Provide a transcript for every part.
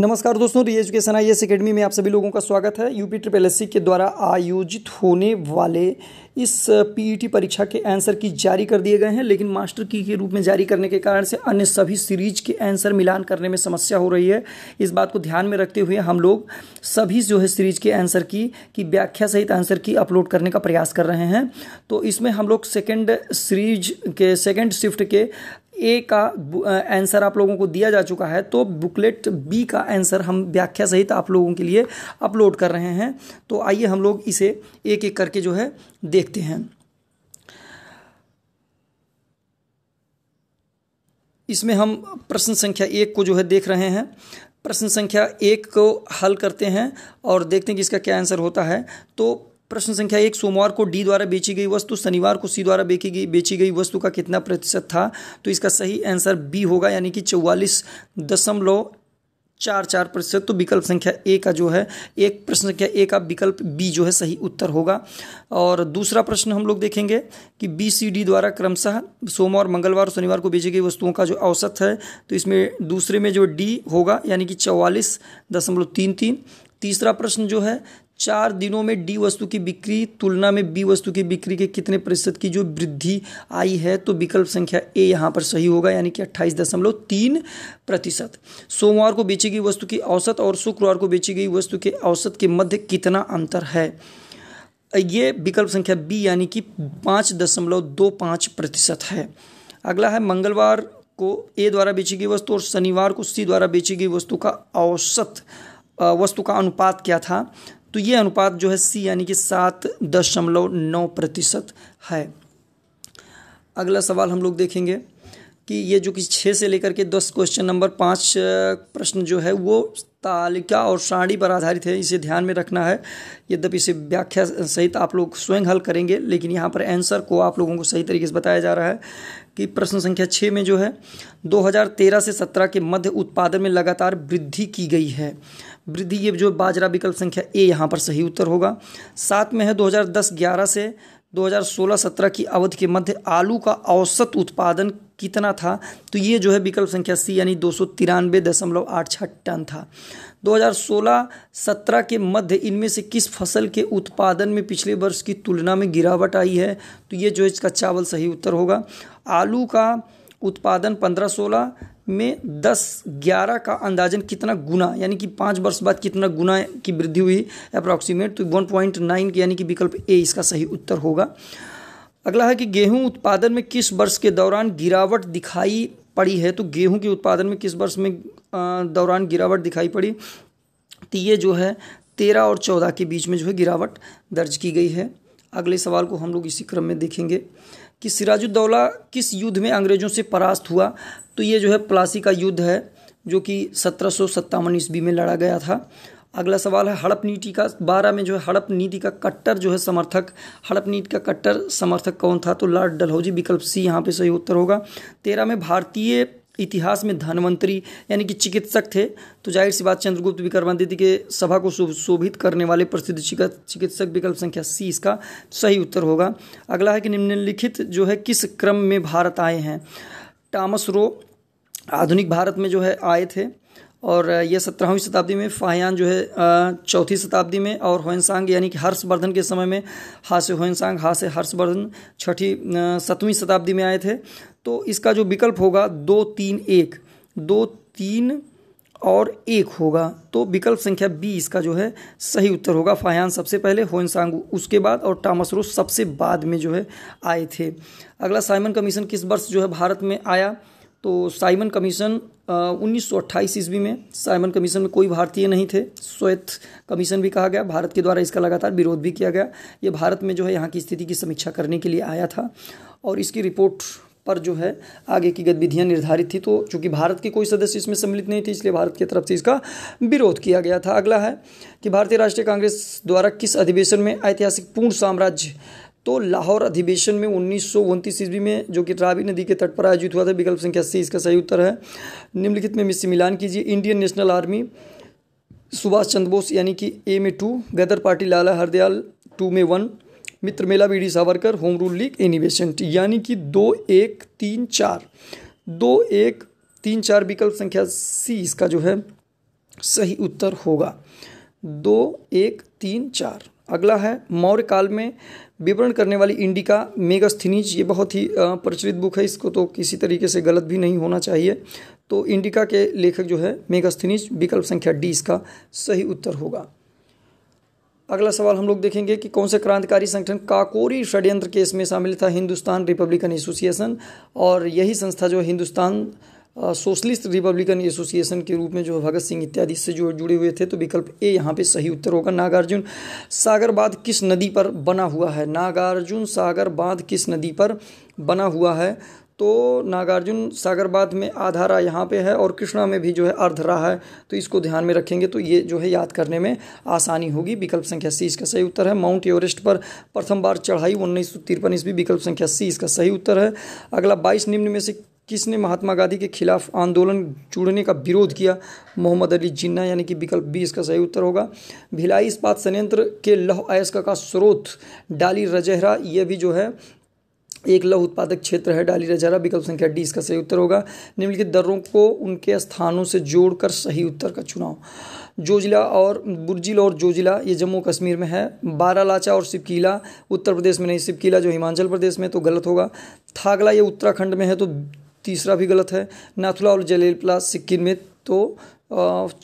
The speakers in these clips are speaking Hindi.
नमस्कार दोस्तों री एजुकेशन आई एस अकेडमी में आप सभी लोगों का स्वागत है यूपी ट्रिपल एस के द्वारा आयोजित होने वाले इस पीईटी e परीक्षा के आंसर की जारी कर दिए गए हैं लेकिन मास्टर की के रूप में जारी करने के कारण से अन्य सभी सीरीज के आंसर मिलान करने में समस्या हो रही है इस बात को ध्यान में रखते हुए हम लोग सभी जो है सीरीज के आंसर की की व्याख्या सहित आंसर की अपलोड करने का प्रयास कर रहे हैं तो इसमें हम लोग सेकेंड सीरीज के सेकेंड शिफ्ट के ए का आंसर आप लोगों को दिया जा चुका है तो बुकलेट बी का आंसर हम व्याख्या सहित आप लोगों के लिए अपलोड कर रहे हैं तो आइए हम लोग इसे एक एक करके जो है देखते हैं इसमें हम प्रश्न संख्या एक को जो है देख रहे हैं प्रश्न संख्या एक को हल करते हैं और देखते हैं कि इसका क्या आंसर होता है तो प्रश्न संख्या एक सोमवार को डी द्वारा बेची गई वस्तु शनिवार को सी द्वारा बेची गई बेची गई वस्तु का कितना प्रतिशत था तो इसका सही आंसर बी होगा यानी कि चौवालीस दशमलव चार चार प्रतिशत तो विकल्प संख्या ए का जो है एक प्रश्न संख्या ए का विकल्प बी जो है सही उत्तर होगा और दूसरा प्रश्न हम लोग देखेंगे कि बी सी डी द्वारा क्रमशः सोमवार मंगलवार और शनिवार को बेची गई वस्तुओं का जो औसत है तो इसमें दूसरे में जो डी होगा यानी कि चौवालीस दशमलव तीन तीन तीसरा प्रश्न जो है चार दिनों में डी वस्तु की बिक्री तुलना में बी वस्तु की बिक्री के कितने प्रतिशत की जो वृद्धि आई है तो विकल्प संख्या ए यहाँ पर सही होगा यानी कि अट्ठाईस दशमलव तीन प्रतिशत सोमवार को बेची गई वस्तु की औसत और शुक्रवार को बेची गई वस्तु के औसत के मध्य कितना अंतर है ये विकल्प संख्या बी यानी कि पाँच दशमलव दो पाँच प्रतिशत है अगला है मंगलवार को ए द्वारा बेची गई वस्तु और शनिवार को सी द्वारा बेची गई वस्तु का औसत वस्तु का अनुपात क्या था तो ये अनुपात जो है सी यानी कि सात दशमलव नौ प्रतिशत है अगला सवाल हम लोग देखेंगे कि ये जो कि छः से लेकर के दस क्वेश्चन नंबर पाँच प्रश्न जो है वो तालिका और साड़ी पर आधारित है इसे ध्यान में रखना है यद्यपि इसे व्याख्या सहित आप लोग स्वयं हल करेंगे लेकिन यहाँ पर आंसर को आप लोगों को सही तरीके से बताया जा रहा है कि प्रश्न संख्या छः में जो है 2013 से 17 के मध्य उत्पादन में लगातार वृद्धि की गई है वृद्धि ये जो बाजरा विकल्प संख्या ए यहाँ पर सही उत्तर होगा साथ में है 2010-11 से 2016-17 की अवधि के मध्य आलू का औसत उत्पादन कितना था तो ये जो है विकल्प संख्या सी यानी दो सौ तिरानवे दशमलव आठ टन था 2016-17 के मध्य इनमें से किस फसल के उत्पादन में पिछले वर्ष की तुलना में गिरावट आई है तो ये जो है इसका चावल सही उत्तर होगा आलू का उत्पादन पंद्रह सोलह में दस ग्यारह का अंदाजन कितना गुना यानी कि पाँच वर्ष बाद कितना गुना की वृद्धि हुई अप्रॉक्सीमेट तो वन पॉइंट नाइन यानी कि विकल्प ए इसका सही उत्तर होगा अगला है कि गेहूं उत्पादन में किस वर्ष के दौरान गिरावट दिखाई पड़ी है तो गेहूं के उत्पादन में किस वर्ष में दौरान गिरावट दिखाई पड़ी तो ये जो है तेरह और चौदह के बीच में जो है गिरावट दर्ज की गई है अगले सवाल को हम लोग इसी क्रम में देखेंगे कि सिराजुद्दौला किस युद्ध में अंग्रेज़ों से परास्त हुआ तो ये जो है प्लासी का युद्ध है जो कि सत्रह सौ सत्तावन ईस्वी में लड़ा गया था अगला सवाल है हड़प नीति का बारह में जो है हड़प नीति का कट्टर जो है समर्थक हड़प नीति का कट्टर समर्थक कौन था तो लॉर्ड डलहौजी विकल्प सी यहाँ पे सही उत्तर होगा तेरह में भारतीय इतिहास में धनवंतरी यानी कि चिकित्सक थे तो जाहिर सी बात चंद्रगुप्त विक्रमादित्य के सभा को शोभित करने वाले प्रसिद्ध चिकित्सक विकल्प संख्या सी इसका सही उत्तर होगा अगला है कि निम्नलिखित जो है किस क्रम में भारत आए हैं टामस रो आधुनिक भारत में जो है आए थे और यह सत्रहवीं शताब्दी में फाहयान जो है चौथी शताब्दी में और होनसांग यानी कि हर्षवर्धन के समय में हा से होनसांग हा से हर्षवर्धन छठी सतवीं शताब्दी में आए थे तो इसका जो विकल्प होगा दो तीन एक दो तीन और एक होगा तो विकल्प संख्या बी इसका जो है सही उत्तर होगा फाहयान सबसे पहले होनसांग उसके बाद और टामसरो सबसे बाद में जो है आए थे अगला साइमन कमीशन किस वर्ष जो है भारत में आया तो साइमन कमीशन उन्नीस सौ ईस्वी में साइमन कमीशन में कोई भारतीय नहीं थे श्वेत कमीशन भी कहा गया भारत के द्वारा इसका लगातार विरोध भी किया गया ये भारत में जो है यहाँ की स्थिति की समीक्षा करने के लिए आया था और इसकी रिपोर्ट पर जो है आगे की गतिविधियाँ निर्धारित थी तो चूंकि भारत के कोई सदस्य इसमें सम्मिलित नहीं थे इसलिए भारत की तरफ से इसका विरोध किया गया था अगला है कि भारतीय राष्ट्रीय कांग्रेस द्वारा किस अधिवेशन में ऐतिहासिक पूर्ण साम्राज्य तो लाहौर अधिवेशन में उन्नीस सौ ईस्वी में जो कि रावी नदी के तट पर आयोजित हुआ था विकल्प संख्या सी इसका सही उत्तर है निम्नलिखित में मिस्सी मिलान कीजिए Indian National Army Subhash Chandra Bose यानी कि ए में two Ghadar party Lala Hardayal two में one Mitra Mela B D Savarkar home rule league एनिवेशन यानी कि दो एक तीन चार दो एक तीन चार विकल्प संख्या सी इसका जो है सही उत्तर होगा दो एक तीन चार अगला है मौर्य काल में विवरण करने वाली इंडिका मेगास्थिनीज ये बहुत ही प्रचलित बुक है इसको तो किसी तरीके से गलत भी नहीं होना चाहिए तो इंडिका के लेखक जो है मेगास्थिनीज विकल्प संख्या डी इसका सही उत्तर होगा अगला सवाल हम लोग देखेंगे कि कौन से क्रांतिकारी संगठन काकोरी षड्यंत्र केस में शामिल था हिंदुस्तान रिपब्लिकन एसोसिएशन और यही संस्था जो हिंदुस्तान सोशलिस्ट रिपब्लिकन एसोसिएशन के रूप में जो भगत सिंह इत्यादि से जो जुड़े हुए थे तो विकल्प ए यहाँ पे सही उत्तर होगा नागार्जुन सागर बांध किस नदी पर बना हुआ है नागार्जुन सागर बांध किस नदी पर बना हुआ है तो नागार्जुन सागर बांध में आधारा यहाँ पे है और कृष्णा में भी जो है अर्धरा है तो इसको ध्यान में रखेंगे तो ये जो है याद करने में आसानी होगी विकल्प संख्या सी इसका सही उत्तर है माउंट एवरेस्ट पर प्रथम बार चढ़ाई उन्नीस सौ तिरपन ईस्वी विकल्प संख्या सी इसका सही उत्तर है अगला बाईस निम्न में से किसने महात्मा गांधी के खिलाफ आंदोलन जुड़ने का विरोध किया मोहम्मद अली जिन्ना यानी कि विकल्प बी इसका सही उत्तर होगा भिलाई इस्पात संयंत्र के लौह अयस्क का स्रोत डाली रजहरा यह भी जो है एक लौह उत्पादक क्षेत्र है डाली रजहरा विकल्प संख्या डी इसका सही उत्तर होगा निम्नलिखित दर्रों को उनके स्थानों से जोड़कर सही उत्तर का चुनाव जोजिला और बुर्जिल और जोजिला ये जम्मू कश्मीर में है बारालाचा और सिपकीला उत्तर प्रदेश में नहीं सिपकीला जो हिमाचल प्रदेश में तो गलत होगा थागला ये उत्तराखंड में है तो तीसरा भी गलत है नाथुला और प्लास सिक्किम में तो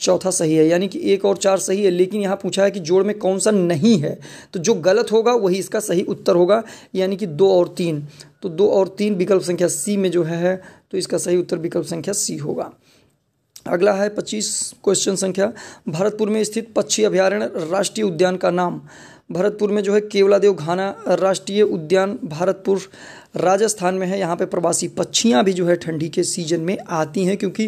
चौथा सही है यानी कि एक और चार सही है लेकिन यहाँ पूछा है कि जोड़ में कौन सा नहीं है तो जो गलत होगा वही इसका सही उत्तर होगा यानी कि दो और तीन तो दो और तीन विकल्प संख्या सी में जो है तो इसका सही उत्तर विकल्प संख्या सी होगा अगला है पच्चीस क्वेश्चन संख्या भरतपुर में स्थित पक्षी अभ्यारण्य राष्ट्रीय उद्यान का नाम भरतपुर में जो है केवलादेव घाना राष्ट्रीय उद्यान भारतपुर राजस्थान में है यहाँ पे प्रवासी पक्षियाँ भी जो है ठंडी के सीजन में आती हैं क्योंकि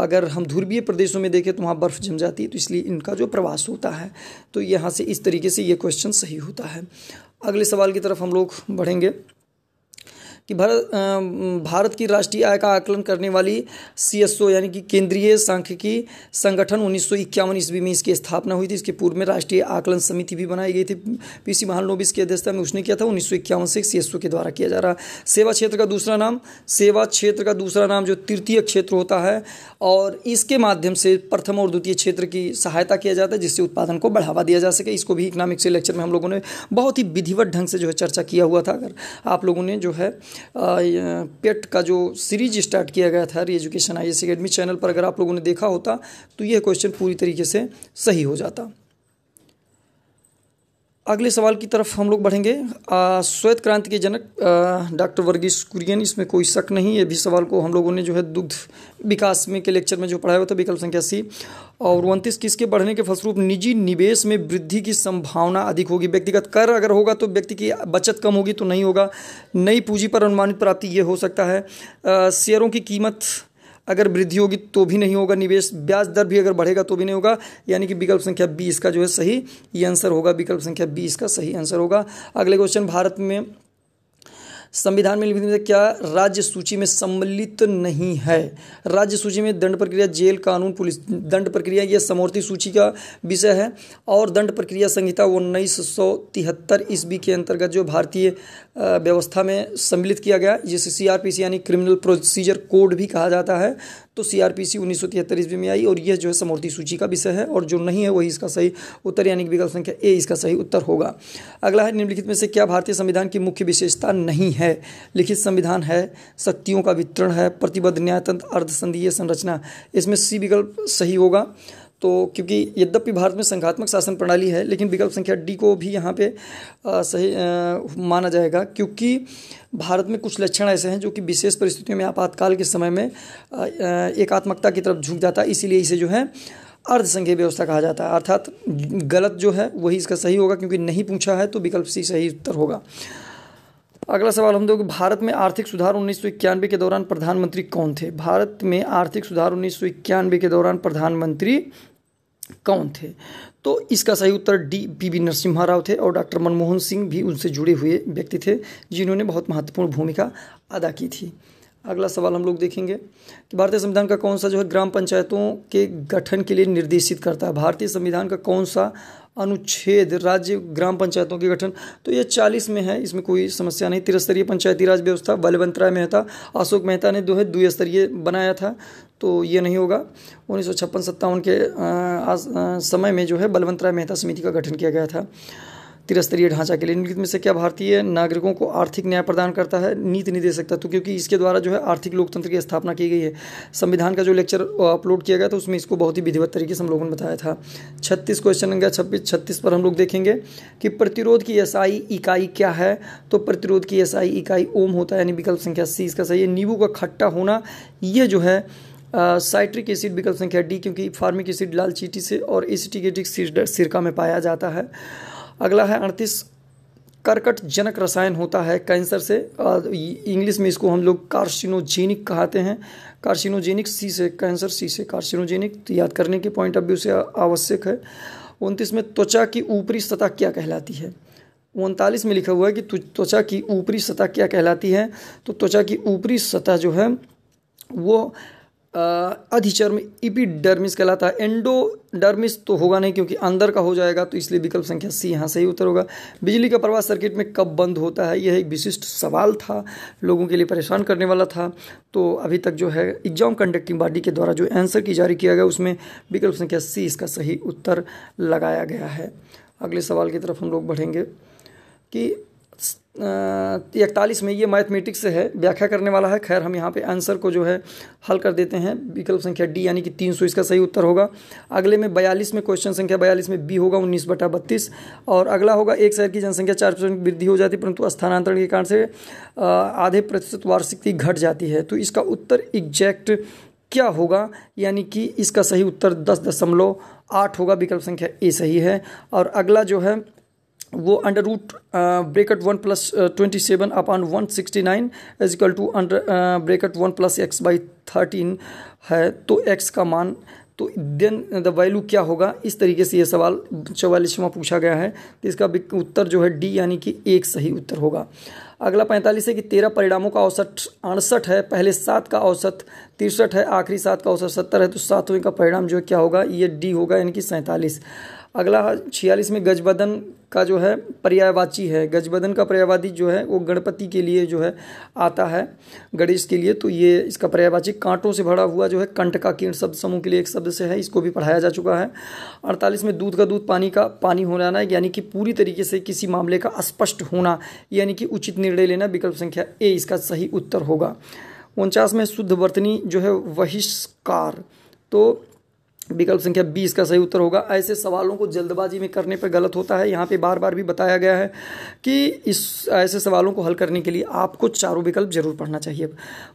अगर हम ध्रुवीय प्रदेशों में देखें तो वहाँ बर्फ़ जम जाती है तो इसलिए इनका जो प्रवास होता है तो यहाँ से इस तरीके से ये क्वेश्चन सही होता है अगले सवाल की तरफ हम लोग बढ़ेंगे कि भारत भारत की राष्ट्रीय आय का आकलन करने वाली सीएसओ यानी कि केंद्रीय सांख्यिकी संगठन उन्नीस सौ इक्यावन ईस्वी में इसकी स्थापना हुई थी इसके पूर्व में राष्ट्रीय आकलन समिति भी बनाई गई थी पीसी महानोबिस की अध्यक्षता में उसने किया था उन्नीस सौ इक्यावन से सीएसओ के द्वारा किया जा रहा सेवा क्षेत्र का दूसरा नाम सेवा क्षेत्र का दूसरा नाम जो तृतीय क्षेत्र होता है और इसके माध्यम से प्रथम और द्वितीय क्षेत्र की सहायता किया जाता है जिससे उत्पादन को बढ़ावा दिया जा सके इसको भी इकोनॉमिक्स लेक्चर में हम लोगों ने बहुत ही विधिवत ढंग से जो है चर्चा किया हुआ था अगर आप लोगों ने जो है पेट का जो सीरीज स्टार्ट किया गया था री education I S academy channel पर अगर आप लोगों ने देखा होता तो यह क्वेश्चन पूरी तरीके से सही हो जाता अगले सवाल की तरफ हम लोग बढ़ेंगे श्वेत क्रांति के जनक डॉक्टर वर्गीस कुरियन इसमें कोई शक नहीं ये भी सवाल को हम लोगों ने जो है दुग्ध विकास में के लेक्चर में जो पढ़ाया हुआ था विकल्प संख्या सी और उनतीस किसके बढ़ने के फलस्वरूप निजी निवेश में वृद्धि की संभावना अधिक होगी व्यक्तिगत कर अगर होगा तो व्यक्ति की बचत कम होगी तो नहीं होगा नई पूंजी पर अनुमानित प्राप्ति ये हो सकता है शेयरों की कीमत अगर वृद्धि होगी तो भी नहीं होगा निवेश ब्याज दर भी अगर बढ़ेगा तो भी नहीं होगा यानी कि विकल्प संख्या बी इसका जो है सही ये आंसर होगा विकल्प संख्या बी इसका सही आंसर होगा अगले क्वेश्चन भारत में संविधान में लिखित क्या राज्य सूची में सम्मिलित नहीं है राज्य सूची में दंड प्रक्रिया जेल कानून पुलिस दंड प्रक्रिया यह समोर्ती सूची का विषय है और दंड प्रक्रिया संहिता उन्नीस सौ तिहत्तर ईस्वी के अंतर्गत जो भारतीय व्यवस्था में सम्मिलित किया गया जिसे सी यानी क्रिमिनल प्रोसीजर कोड भी कहा जाता है तो सी आर पी सी उन्नीस सौ तिहत्तर ईस्वी में आई और यह जो है समूर्ति सूची का विषय है और जो नहीं है वही इसका सही उत्तर यानी कि विकल्प संख्या ए इसका सही उत्तर होगा अगला है निम्नलिखित में से क्या भारतीय संविधान की मुख्य विशेषता नहीं है लिखित संविधान है शक्तियों का वितरण है प्रतिबद्ध न्यायतंत्र अर्धसंधीय संरचना इसमें सी विकल्प सही होगा तो क्योंकि यद्यपि भारत में संघात्मक शासन प्रणाली है लेकिन विकल्प संख्या डी को भी यहाँ पे आ, सही आ, माना जाएगा क्योंकि भारत में कुछ लक्षण ऐसे हैं जो कि विशेष परिस्थितियों में आपातकाल के समय में एकात्मकता की तरफ झुक जाता है इसीलिए इसे जो है अर्धसंघीय व्यवस्था कहा जाता है अर्थात गलत जो है वही इसका सही होगा क्योंकि नहीं पूछा है तो विकल्प सी सही उत्तर होगा अगला सवाल हम देखो भारत में आर्थिक सुधार उन्नीस के दौरान प्रधानमंत्री कौन थे भारत में आर्थिक सुधार उन्नीस के दौरान प्रधानमंत्री कौन थे तो इसका सही उत्तर D P V Narasimha Rao थे और डॉक्टर मनमोहन सिंह भी उनसे जुड़े हुए व्यक्ति थे जिन्होंने बहुत महत्वपूर्ण भूमिका अदा की थी अगला सवाल हम लोग देखेंगे कि भारतीय संविधान का कौन सा जो है ग्राम पंचायतों के गठन के लिए निर्देशित करता है भारतीय संविधान का कौन सा अनुच्छेद राज्य ग्राम पंचायतों के गठन तो ये चालीस में है इसमें कोई समस्या नहीं त्रिस्तरीय पंचायती राज व्यवस्था बलवंत राय मेहता अशोक मेहता ने जो है द्विस्तरीय बनाया था तो ये नहीं होगा उन्नीस सौ के आ, आ, समय में जो है बलवंत राय मेहता समिति का गठन किया गया था त्रिस्तरीय ढांचा के लिए निम्नलिखित में से क्या भारतीय नागरिकों को आर्थिक न्याय प्रदान करता है नीति नहीं दे सकता तो क्योंकि इसके द्वारा जो है आर्थिक लोकतंत्र की स्थापना की गई है संविधान का जो लेक्चर अपलोड किया गया था उसमें इसको बहुत ही विधिवत तरीके से हम लोगों ने बताया था छत्तीस क्वेश्चन गया छब्बीस छत्तीस पर हम लोग देखेंगे कि प्रतिरोध की एसआई इकाई क्या है तो प्रतिरोध की एसआई इकाई ओम होता है यानी विकल्प संख्या सी इसका सही है नींबू का खट्टा होना ये जो है साइट्रिक एसिड विकल्प संख्या डी क्योंकि फार्मिक एसिड लाल चीटी से और एसिटिक एसिड सिरका में पाया जाता है अगला है अड़तीस कर्कट जनक रसायन होता है कैंसर से इंग्लिश में इसको हम लोग कार्सिनोजेनिक कहते हैं कार्सिनोजेनिक सी से कैंसर सी से कार्सिनोजेनिक तो याद करने के पॉइंट ऑफ व्यू से आवश्यक है उनतीस में त्वचा की ऊपरी सतह क्या कहलाती है उनतालीस में लिखा हुआ है कि त्वचा की ऊपरी सतह क्या कहलाती है तो त्वचा की ऊपरी सतह जो है वो अधिचर्म इपिडर्मिस कहलाता है एंडोडर्मिस तो होगा नहीं क्योंकि अंदर का हो जाएगा तो इसलिए विकल्प संख्या सी यहाँ सही उत्तर होगा बिजली का प्रवाह सर्किट में कब बंद होता है यह एक विशिष्ट सवाल था लोगों के लिए परेशान करने वाला था तो अभी तक जो है एग्जाम कंडक्टिंग बॉडी के द्वारा जो आंसर की जारी किया गया उसमें विकल्प संख्या सी इसका सही उत्तर लगाया गया है अगले सवाल की तरफ हम लोग बढ़ेंगे कि इकतालीस में ये मैथमेटिक्स है व्याख्या करने वाला है खैर हम यहाँ पे आंसर को जो है हल कर देते हैं विकल्प संख्या डी यानी कि तीन सौ इसका सही उत्तर होगा अगले में बयालीस में क्वेश्चन संख्या बयालीस में बी होगा उन्नीस बटा बत्तीस और अगला होगा एक शहर की जनसंख्या चार परसेंट वृद्धि हो जाती है परंतु स्थानांतरण के कारण से आधे प्रतिशत वार्षिकी घट जाती है तो इसका उत्तर एग्जैक्ट क्या होगा यानी कि इसका सही उत्तर दस दशमलव आठ होगा विकल्प संख्या ए सही है और अगला जो है वो under root bracket one plus twenty seven upon one sixty nine equal to under bracket one plus X by thirteen है तो एक्स का मान तो देन द वैल्यू क्या होगा इस तरीके से ये सवाल चौवालीसवा पूछा गया है तो इसका उत्तर जो है डी यानी कि एक सही उत्तर होगा अगला पैंतालीस है कि तेरह परिणामों का औसत अड़सठ है पहले सात का औसत तिरसठ है आखिरी सात का औसत सत्तर है तो सातवें का परिणाम जो है क्या होगा ये डी होगा यानी कि सैंतालीस अगला छियालीस में गजबदन का जो है पर्यायवाची है गजबदन का पर्यायवादी जो है वो गणपति के लिए जो है आता है गणेश के लिए तो ये इसका पर्यायवाची कांटों से भरा हुआ जो है कंट का कीर्ण शब्द समूह के लिए एक शब्द से है इसको भी पढ़ाया जा चुका है अड़तालीस में दूध का दूध पानी का पानी हो जाना यानी कि पूरी तरीके से किसी मामले का स्पष्ट होना यानी कि उचित निर्णय लेना विकल्प संख्या ए इसका सही उत्तर होगा उनचास में शुद्ध वर्तनी जो है वहिष्कार तो विकल्प संख्या बीस का सही उत्तर होगा ऐसे सवालों को जल्दबाजी में करने पर गलत होता है यहाँ पे बार बार भी बताया गया है कि इस ऐसे सवालों को हल करने के लिए आपको चारों विकल्प जरूर पढ़ना चाहिए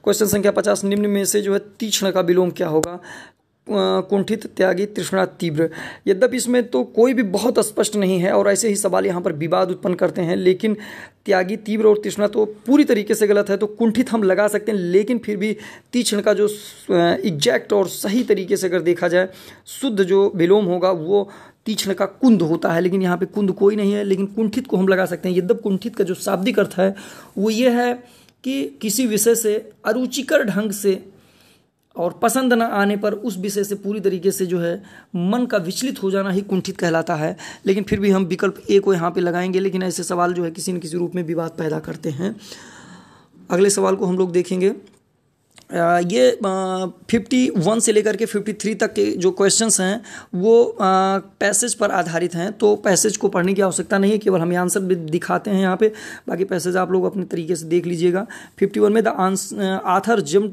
क्वेश्चन संख्या पचास निम्न में से जो है तीक्ष्ण का विलोम क्या होगा कुंठित त्यागी तृष्णा तीव्र यद्यपि इसमें तो कोई भी बहुत स्पष्ट नहीं है और ऐसे ही सवाल यहाँ पर विवाद उत्पन्न करते हैं लेकिन त्यागी तीव्र और तृष्णा तो पूरी तरीके से गलत है तो कुंठित हम लगा सकते हैं लेकिन फिर भी तीक्ष्ण का जो एग्जैक्ट और सही तरीके से अगर देखा जाए शुद्ध जो विलोम होगा वो तीक्ष्ण का कुंद होता है लेकिन यहाँ पे कुंद कोई नहीं है लेकिन कुंठित को हम लगा सकते हैं यद्यप कुंठित का जो शाब्दिक अर्थ है वो ये है कि किसी विषय से अरुचिकर ढंग से और पसंद न आने पर उस विषय से पूरी तरीके से जो है मन का विचलित हो जाना ही कुंठित कहलाता है लेकिन फिर भी हम विकल्प ए को यहाँ पे लगाएंगे लेकिन ऐसे सवाल जो है किसी न किसी रूप में विवाद पैदा करते हैं अगले सवाल को हम लोग देखेंगे ये फिफ्टी वन से लेकर के फिफ्टी थ्री तक के जो क्वेश्चंस हैं वो पैसेज पर आधारित हैं तो पैसेज को पढ़ने की आवश्यकता नहीं है केवल हमें आंसर भी दिखाते हैं यहाँ पे बाकी पैसेज आप लोग अपने तरीके से देख लीजिएगा फिफ्टी वन में द आंस आथर जम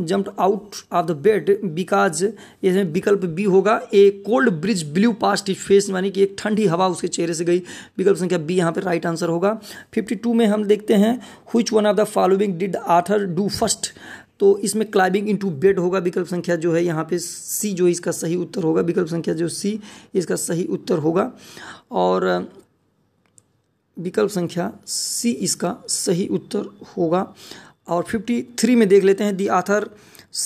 jumped out of the bed because इसमें विकल्प बी होगा A cold breeze blew past is face यानी कि एक ठंडी हवा उसके चेहरे से गई विकल्प संख्या बी यहाँ पे राइट आंसर होगा फिफ्टी टू में हम देखते हैं which one of the following did author do first तो इसमें क्लाइंबिंग इनटू बेड होगा विकल्प संख्या जो है यहाँ पे सी जो इसका सही उत्तर होगा विकल्प संख्या जो सी इसका सही उत्तर होगा और विकल्प संख्या सी इसका सही उत्तर होगा और 53 में देख लेते हैं the author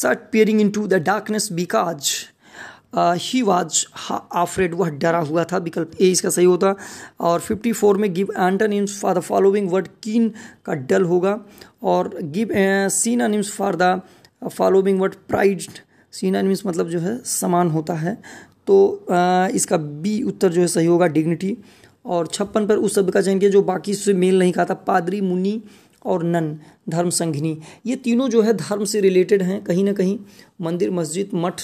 sat peering into the darkness because he was afraid वह डरा हुआ था विकल्प ए इसका सही होता और 54 में give antonyms for the following word keen का डल होगा और give synonyms for the following word pride synonyms मतलब जो है समान होता है तो uh, इसका बी उत्तर जो है सही होगा डिग्निटी और छप्पन पर उस शब्द का चयन किया जो बाकी से मेल नहीं खाता पादरी मुनि और नन धर्म संघिनी ये तीनों जो है धर्म से रिलेटेड हैं कहीं ना कहीं मंदिर मस्जिद मठ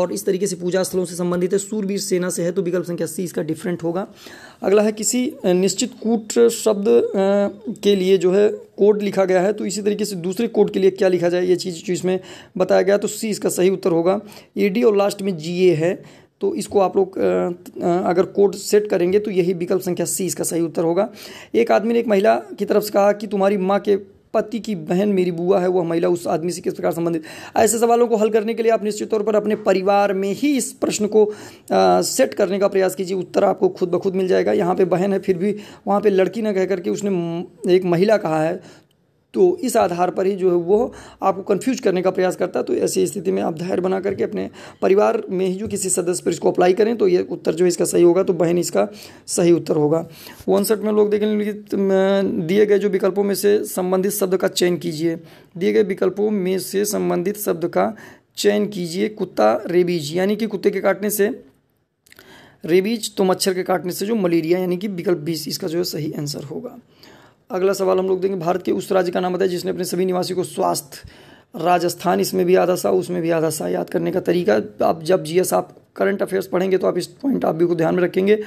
और इस तरीके से पूजा स्थलों से संबंधित है सूरवीर सेना से है तो विकल्प संख्या सी इसका डिफरेंट होगा अगला है किसी निश्चित कूट शब्द के लिए जो है कोड लिखा गया है तो इसी तरीके से दूसरे कोड के लिए क्या लिखा जाए ये चीज़ जो इसमें बताया गया तो सी इसका सही उत्तर होगा ए डी और लास्ट में जी ए है तो इसको आप लोग अगर कोड सेट करेंगे तो यही विकल्प संख्या सी इसका सही उत्तर होगा एक आदमी ने एक महिला की तरफ से कहा कि तुम्हारी माँ के पति की बहन मेरी बुआ है वह महिला उस आदमी से किस प्रकार संबंधित ऐसे सवालों को हल करने के लिए आप निश्चित तौर पर अपने परिवार में ही इस प्रश्न को आ, सेट करने का प्रयास कीजिए उत्तर आपको खुद ब खुद मिल जाएगा यहाँ पे बहन है फिर भी वहाँ पे लड़की ने कह करके उसने एक महिला कहा है तो इस आधार पर ही जो है वो आपको कन्फ्यूज करने का प्रयास करता है तो ऐसी स्थिति में आप धैर्य बना करके अपने परिवार में ही जो किसी सदस्य पर इसको अप्लाई करें तो ये उत्तर जो है इसका सही होगा तो बहन इसका सही उत्तर होगा उनसठ में लोग देखें दिए गए जो विकल्पों में से संबंधित शब्द का चयन कीजिए दिए गए विकल्पों में से संबंधित शब्द का चयन कीजिए कुत्ता रेबीज यानी कि कुत्ते के काटने से रेबीज तो मच्छर के काटने से जो मलेरिया यानी कि विकल्प बीस इसका जो है सही आंसर होगा अगला सवाल हम लोग देंगे भारत के उस राज्य का नाम बताए जिसने अपने सभी निवासी को स्वास्थ्य राजस्थान इसमें भी आधा सा उसमें भी आधा सा याद करने का तरीका आप जब जी एस आप करंट अफेयर्स पढ़ेंगे तो आप इस पॉइंट आप भी को ध्यान में रखेंगे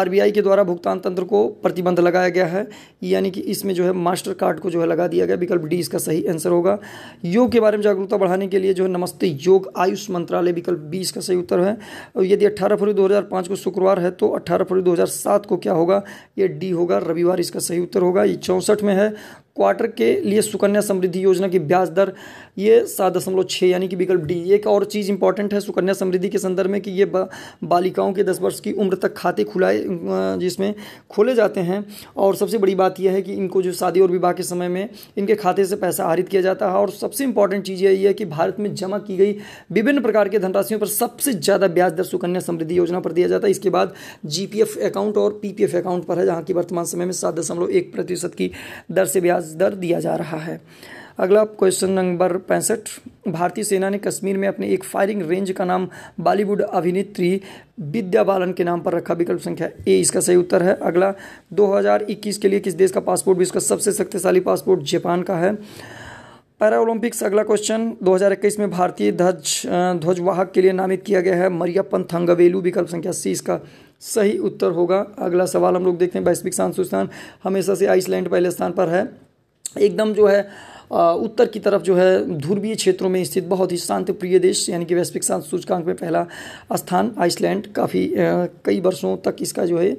आरबीआई के द्वारा भुगतान तंत्र को प्रतिबंध लगाया गया है यानी कि इसमें जो है मास्टर कार्ड को जो है लगा दिया गया विकल्प डी इसका सही आंसर होगा योग के बारे में जागरूकता बढ़ाने के लिए जो है नमस्ते योग आयुष मंत्रालय विकल्प बी इसका सही उत्तर है और यदि अट्ठारह फरवरी दो को शुक्रवार है तो अट्ठारह फरवरी दो को क्या होगा ये डी होगा रविवार इसका सही उत्तर होगा ये चौंसठ में है क्वार्टर के लिए सुकन्या समृद्धि योजना की ब्याज दर ये सात दशमलव छः यानी कि विकल्प डी एक और चीज़ इंपॉर्टेंट है सुकन्या समृद्धि के संदर्भ में कि ये बा, बालिकाओं के दस वर्ष की उम्र तक खाते खुलाए जिसमें खोले जाते हैं और सबसे बड़ी बात यह है कि इनको जो शादी और विवाह के समय में इनके खाते से पैसा आहरित किया जाता है और सबसे इंपॉर्टेंट चीज़ यही है कि भारत में जमा की गई विभिन्न प्रकार के धनराशियों पर सबसे ज़्यादा ब्याज दर सुकन्या समृद्धि योजना पर दिया जाता है इसके बाद जी अकाउंट और पी अकाउंट पर है जहाँ की वर्तमान समय में सात दशमलव एक प्रतिशत की दर से ब्याज ब्याज दर दिया जा रहा है अगला क्वेश्चन नंबर पैंसठ भारतीय सेना ने कश्मीर में अपने एक फायरिंग रेंज का नाम बॉलीवुड अभिनेत्री विद्या बालन के नाम पर रखा विकल्प संख्या ए इसका सही उत्तर है अगला 2021 के लिए किस देश का पासपोर्ट भी इसका सबसे शक्तिशाली पासपोर्ट जापान का है पैरा ओलंपिक्स अगला क्वेश्चन 2021 में भारतीय ध्वज ध्वजवाहक के लिए नामित किया गया है मरियप्पन थंगवेलू विकल्प संख्या सी इसका सही उत्तर होगा अगला सवाल हम लोग देखते हैं वैश्विक शांत हमेशा से आइसलैंड पहले स्थान पर है एकदम जो है उत्तर की तरफ जो है ध्रुवीय क्षेत्रों में स्थित बहुत ही शांत प्रिय देश यानी कि वैश्विक शांत सूचकांक में पहला स्थान आइसलैंड काफ़ी कई वर्षों तक इसका जो है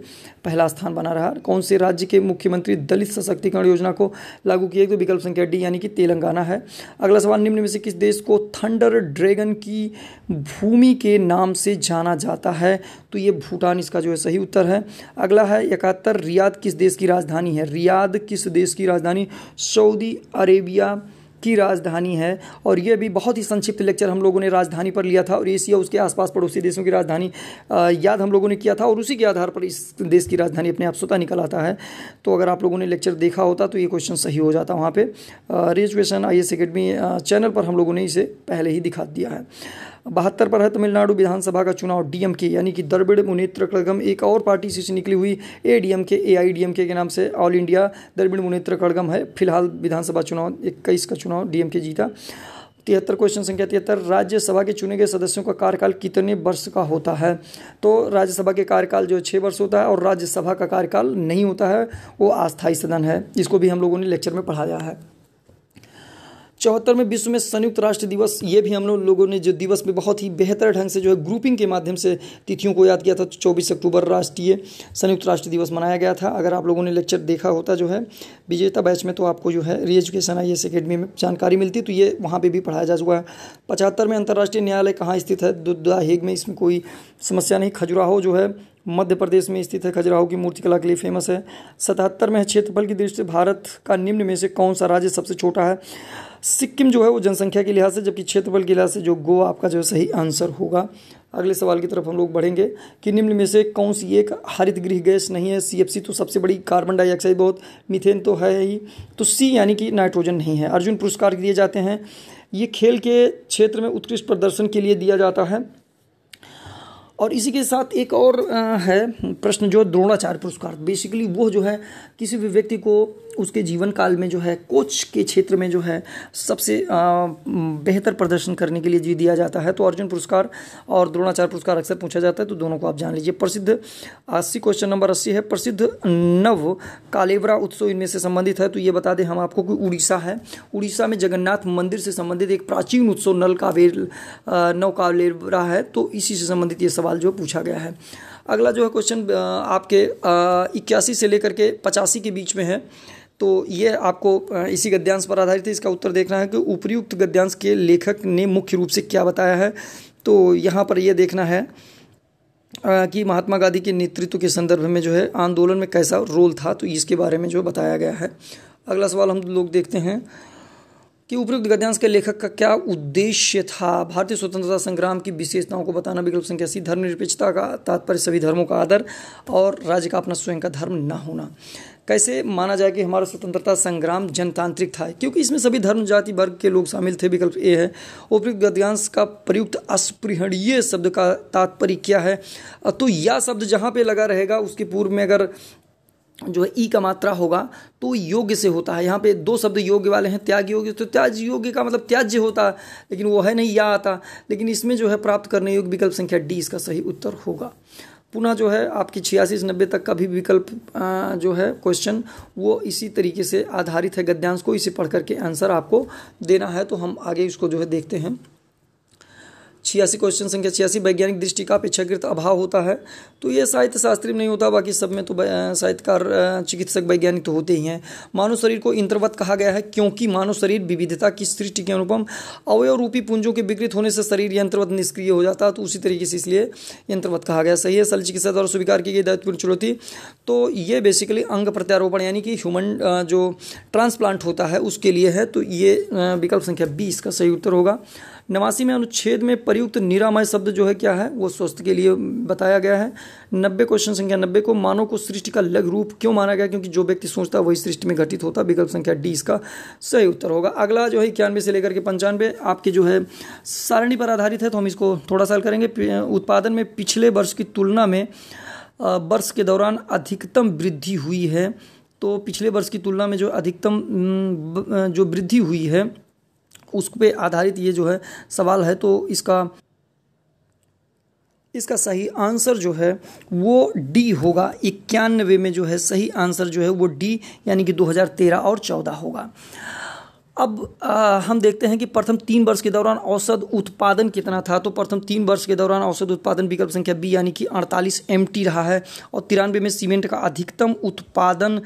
पहला स्थान बना रहा कौन से राज्य के मुख्यमंत्री दलित सशक्तिकरण योजना को लागू किया तो विकल्प संख्या डी यानी कि तेलंगाना है अगला सवाल निम्न में से किस देश को थंडर ड्रैगन की भूमि के नाम से जाना जाता है तो ये भूटान इसका जो है सही उत्तर है अगला है इकहत्तर रियाद किस देश की राजधानी है रियाद किस देश की राजधानी सऊदी अरेबिया एशिया की राजधानी है और यह भी बहुत ही संक्षिप्त लेक्चर हम लोगों ने राजधानी पर लिया था और एशिया उसके आसपास पड़ोसी देशों की राजधानी याद हम लोगों ने किया था और उसी के आधार पर इस देश की राजधानी अपने आप स्वतः निकल आता है तो अगर आप लोगों ने लेक्चर देखा होता तो ये क्वेश्चन सही हो जाता वहाँ पर रेजुएशन आई एस चैनल पर हम लोगों ने इसे पहले ही दिखा दिया है बहत्तर पर है तमिलनाडु विधानसभा का चुनाव के यानी कि द्रविड़ मुनेत्र कड़गम एक और पार्टी से निकली हुई ए डी एम के ए आई डी एम के नाम से ऑल इंडिया द्रविड़ मुनेत्र कड़गम है फिलहाल विधानसभा चुनाव इक्कीस का चुनाव के जीता तिहत्तर क्वेश्चन संख्या तिहत्तर राज्यसभा के चुने गए सदस्यों का कार्यकाल कितने वर्ष का होता है तो राज्यसभा के कार्यकाल जो छः वर्ष होता है और राज्यसभा का कार्यकाल नहीं होता है वो अस्थायी सदन है इसको भी हम लोगों ने लेक्चर में पढ़ाया है चौहत्तरवें विश्व में संयुक्त राष्ट्र दिवस ये भी हम लोगों ने जो दिवस में बहुत ही बेहतर ढंग से जो है ग्रुपिंग के माध्यम से तिथियों को याद किया था तो चौबीस अक्टूबर राष्ट्रीय संयुक्त राष्ट्र दिवस मनाया गया था अगर आप लोगों ने लेक्चर देखा होता जो है विजेता बैच में तो आपको जो है री एजुकेशन आई एस अकेडमी में जानकारी मिलती तो ये वहाँ पर भी पढ़ाया जा चुका है पचहत्तर में अंतर्राष्ट्रीय न्यायालय कहाँ स्थित है दुदा हेग में इसमें कोई समस्या नहीं खजुराहो जो है मध्य प्रदेश में स्थित है खजुराहो की मूर्तिकला के लिए फेमस है सतहत्तर में क्षेत्रफल की दृष्टि से भारत का निम्न में से कौन सा राज्य सबसे छोटा है सिक्किम जो है वो जनसंख्या के लिहाज से जबकि क्षेत्रफल के लिहाज से जो गोवा आपका जो सही आंसर होगा अगले सवाल की तरफ हम लोग बढ़ेंगे कि निम्न में से कौन सी एक हरित गृह गैस नहीं है सी तो सबसे बड़ी कार्बन डाइऑक्साइड बहुत मीथेन तो है ही तो सी यानी कि नाइट्रोजन नहीं है अर्जुन पुरस्कार दिए जाते हैं ये खेल के क्षेत्र में उत्कृष्ट प्रदर्शन के लिए दिया जाता है और इसी के साथ एक और है प्रश्न जो द्रोणाचार्य पुरस्कार बेसिकली वो जो है किसी भी व्यक्ति को उसके जीवन काल में जो है कोच के क्षेत्र में जो है सबसे बेहतर प्रदर्शन करने के लिए जी दिया जाता है तो अर्जुन पुरस्कार और द्रोणाचार्य पुरस्कार अक्सर पूछा जाता है तो दोनों को आप जान लीजिए प्रसिद्ध अस्सी क्वेश्चन नंबर अस्सी है प्रसिद्ध नव कालेवरा उत्सव इनमें से संबंधित है तो ये बता दें हम आपको कि उड़ीसा है उड़ीसा में जगन्नाथ मंदिर से संबंधित एक प्राचीन उत्सव नल कावेर नव कालेवरा है तो इसी से संबंधित ये सवाल जो पूछा गया है अगला जो है क्वेश्चन आपके इक्यासी से लेकर के पचासी के बीच में है तो ये आपको इसी गद्यांश पर आधारित है इसका उत्तर देखना है कि उपयुक्त गद्यांश के लेखक ने मुख्य रूप से क्या बताया है तो यहाँ पर यह देखना है कि महात्मा गांधी के नेतृत्व के संदर्भ में जो है आंदोलन में कैसा रोल था तो इसके बारे में जो बताया गया है अगला सवाल हम लोग देखते हैं कि उपयुक्त गद्यांश के लेखक का क्या उद्देश्य था भारतीय स्वतंत्रता संग्राम की विशेषताओं को बताना विकल्प संख्या सी धर्मनिरपेक्षता का तात्पर्य सभी धर्मों का आदर और राज्य का अपना स्वयं का धर्म न होना कैसे माना जाए कि हमारा स्वतंत्रता संग्राम जनतांत्रिक था क्योंकि इसमें सभी धर्म जाति वर्ग के लोग शामिल थे विकल्प ए है उपयुक्त गद्यांश का प्रयुक्त अस्पृहणीय शब्द का तात्पर्य क्या है तो यह शब्द जहाँ पे लगा रहेगा उसके पूर्व में अगर जो है ई का मात्रा होगा तो योग्य से होता है यहाँ पे दो शब्द योग्य वाले हैं त्याग योग्य तो त्याज योग्य का मतलब त्याज्य होता है लेकिन वो है नहीं या आता लेकिन इसमें जो है प्राप्त करने योग्य विकल्प संख्या डी इसका सही उत्तर होगा पुनः जो है आपकी छियासी से नब्बे तक का भी विकल्प जो है क्वेश्चन वो इसी तरीके से आधारित है गद्यांश को इसे पढ़ करके आंसर आपको देना है तो हम आगे इसको जो है देखते हैं छियासी क्वेश्चन संख्या छियासी वैज्ञानिक दृष्टि का अपेक्षाकृत अभाव होता है तो ये साहित्य शास्त्री में नहीं होता बाकी सब में तो साहित्यकार चिकित्सक वैज्ञानिक तो होते ही हैं मानव शरीर को इंतर्वत कहा गया है क्योंकि मानव शरीर विविधता की सृष्टि के अनुपम अवयव रूपी पूंजों के विकृत होने से शरीर यंत्रवत निष्क्रिय हो जाता है तो उसी तरीके से इसलिए यंत्रवत कहा गया सही है शल चिकित्सा द्वारा स्वीकार की गई दायित्वपूर्ण चुनौती तो ये बेसिकली अंग प्रत्यारोपण यानी कि ह्यूमन जो ट्रांसप्लांट होता है उसके लिए है तो ये विकल्प संख्या बी इसका सही उत्तर होगा नवासी में अनुच्छेद में प्रयुक्त निरामय शब्द जो है क्या है वो स्वस्थ के लिए बताया गया है नब्बे क्वेश्चन संख्या नब्बे को मानव को सृष्टि का लग रूप क्यों माना गया क्योंकि जो व्यक्ति सोचता है वही सृष्टि में घटित होता है विकल्प संख्या डी इसका सही उत्तर होगा अगला जो है इक्यानवे से लेकर के पंचानवे आपके जो है सारणी पर आधारित है तो हम इसको थोड़ा सा करेंगे उत्पादन में पिछले वर्ष की तुलना में वर्ष के दौरान अधिकतम वृद्धि हुई है तो पिछले वर्ष की तुलना में जो अधिकतम जो वृद्धि हुई है उस पर आधारित ये जो है सवाल है तो इसका इसका सही आंसर जो है वो डी होगा इक्यानवे में जो है सही आंसर जो है वो डी यानी कि 2013 और 14 होगा अब आ, हम देखते हैं कि प्रथम तीन वर्ष के दौरान औसत उत्पादन कितना था तो प्रथम तीन वर्ष के दौरान औसत उत्पादन विकल्प संख्या बी यानी कि अड़तालीस एम रहा है और तिरानवे में सीमेंट का अधिकतम उत्पादन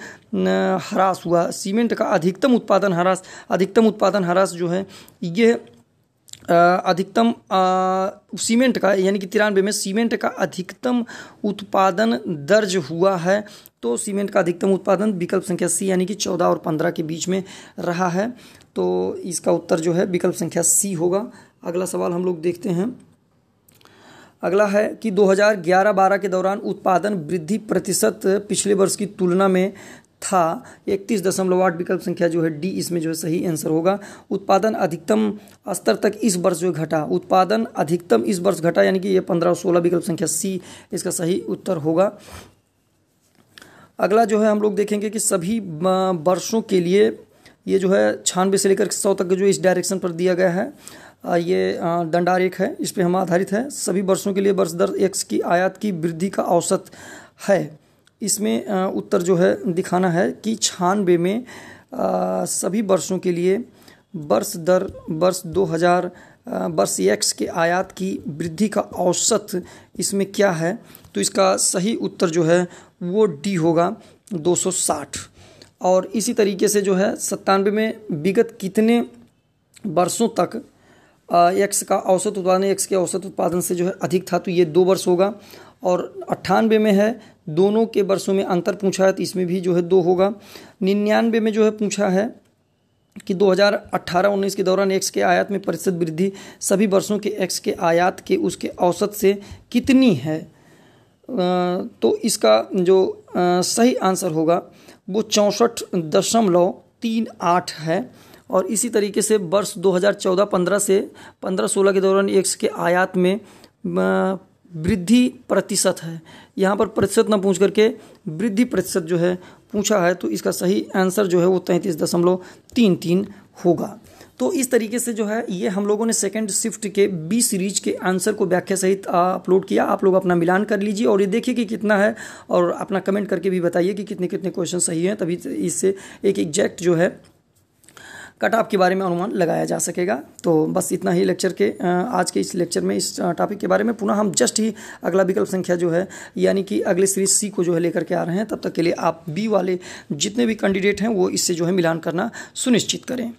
ह्रास हुआ सीमेंट का अधिकतम उत्पादन ह्रास अधिकतम उत्पादन ह्रास जो है ये अधिकतम सीमेंट का यानी कि तिरानवे में सीमेंट का अधिकतम उत्पादन दर्ज हुआ है तो सीमेंट का अधिकतम उत्पादन विकल्प संख्या सी यानी कि चौदह और पंद्रह के बीच में रहा है तो इसका उत्तर जो है विकल्प संख्या सी होगा अगला सवाल हम लोग देखते हैं अगला है कि 2011-12 के दौरान उत्पादन वृद्धि प्रतिशत पिछले वर्ष की तुलना में था इकतीस दशमलव आठ विकल्प संख्या जो है डी इसमें जो है सही आंसर होगा उत्पादन अधिकतम स्तर तक इस वर्ष जो घटा उत्पादन अधिकतम इस वर्ष घटा यानी कि ये पंद्रह सोलह विकल्प संख्या सी इसका सही उत्तर होगा अगला जो है हम लोग देखेंगे कि सभी वर्षों के लिए ये जो है छानबे से लेकर सौ तक जो इस डायरेक्शन पर दिया गया है ये दंडारेख है इस पर हम आधारित है सभी वर्षों के लिए वर्ष दर एक्स की आयात की वृद्धि का औसत है इसमें उत्तर जो है दिखाना है कि छानबे में सभी वर्षों के लिए वर्ष दर वर्ष 2000 वर्ष एक्स के आयात की वृद्धि का औसत इसमें क्या है तो इसका सही उत्तर जो है वो डी होगा 260 और इसी तरीके से जो है सत्तानवे में विगत कितने वर्षों तक एक्स का औसत उत्पादन एक्स के औसत उत्पादन से जो है अधिक था तो ये दो वर्ष होगा और अट्ठानवे में है दोनों के वर्षों में अंतर पूछा है तो इसमें भी जो है दो होगा निन्यानवे में जो है पूछा है कि 2018-19 के दौरान एक्स के आयात में प्रतिशत वृद्धि सभी वर्षों के एक्स के आयात के उसके औसत से कितनी है तो इसका जो सही आंसर होगा वो चौंसठ दशमलव तीन आठ है और इसी तरीके से वर्ष 2014-15 से 15-16 के दौरान एक्स के आयात में वृद्धि प्रतिशत है यहाँ पर प्रतिशत ना पूछ करके वृद्धि प्रतिशत जो है पूछा है तो इसका सही आंसर जो है वो तैंतीस दशमलव तीन तीन होगा तो इस तरीके से जो है ये हम लोगों ने सेकंड शिफ्ट के बी सीरीज के आंसर को व्याख्या सहित अपलोड किया आप लोग अपना मिलान कर लीजिए और ये देखिए कि कितना है और अपना कमेंट करके भी बताइए कि कितने कितने क्वेश्चन सही हैं तभी इससे एक एग्जैक्ट जो है कट ऑफ के बारे में अनुमान लगाया जा सकेगा तो बस इतना ही लेक्चर के आज के इस लेक्चर में इस टॉपिक के बारे में पुनः हम जस्ट ही अगला विकल्प संख्या जो है यानी कि अगले सीरीज सी को जो है लेकर के आ रहे हैं तब तक के लिए आप बी वाले जितने भी कैंडिडेट हैं वो इससे जो है मिलान करना सुनिश्चित करें